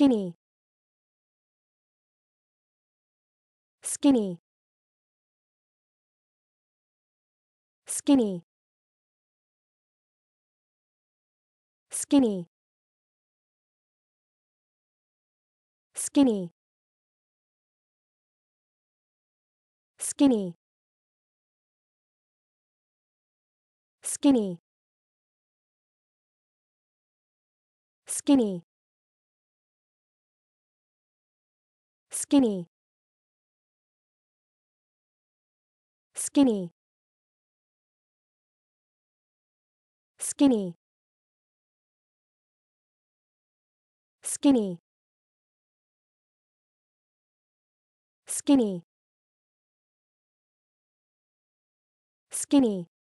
skinny skinny skinny skinny skinny skinny skinny skinny skinny skinny skinny skinny skinny skinny